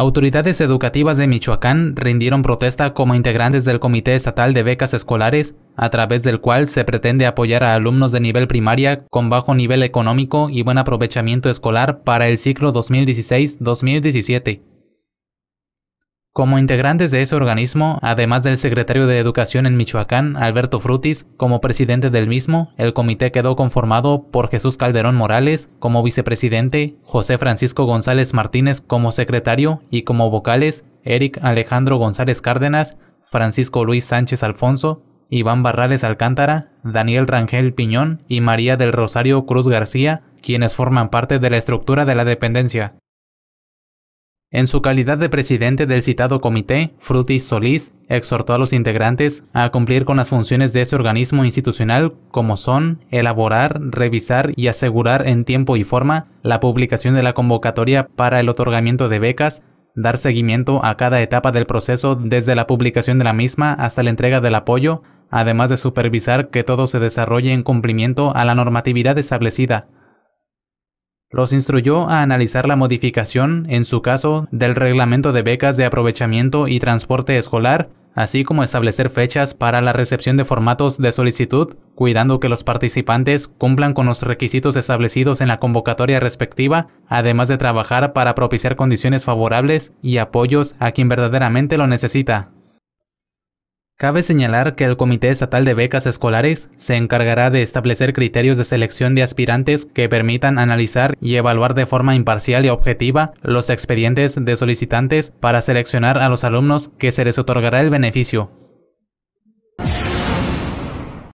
Autoridades educativas de Michoacán rindieron protesta como integrantes del Comité Estatal de Becas Escolares, a través del cual se pretende apoyar a alumnos de nivel primaria con bajo nivel económico y buen aprovechamiento escolar para el ciclo 2016-2017. Como integrantes de ese organismo, además del secretario de Educación en Michoacán, Alberto Frutis, como presidente del mismo, el comité quedó conformado por Jesús Calderón Morales como vicepresidente, José Francisco González Martínez como secretario y como vocales, Eric Alejandro González Cárdenas, Francisco Luis Sánchez Alfonso, Iván Barrales Alcántara, Daniel Rangel Piñón y María del Rosario Cruz García, quienes forman parte de la estructura de la dependencia. En su calidad de presidente del citado comité, Frutis Solís exhortó a los integrantes a cumplir con las funciones de ese organismo institucional como son elaborar, revisar y asegurar en tiempo y forma la publicación de la convocatoria para el otorgamiento de becas, dar seguimiento a cada etapa del proceso desde la publicación de la misma hasta la entrega del apoyo, además de supervisar que todo se desarrolle en cumplimiento a la normatividad establecida. Los instruyó a analizar la modificación, en su caso, del reglamento de becas de aprovechamiento y transporte escolar, así como establecer fechas para la recepción de formatos de solicitud, cuidando que los participantes cumplan con los requisitos establecidos en la convocatoria respectiva, además de trabajar para propiciar condiciones favorables y apoyos a quien verdaderamente lo necesita. Cabe señalar que el Comité Estatal de Becas Escolares se encargará de establecer criterios de selección de aspirantes que permitan analizar y evaluar de forma imparcial y objetiva los expedientes de solicitantes para seleccionar a los alumnos que se les otorgará el beneficio.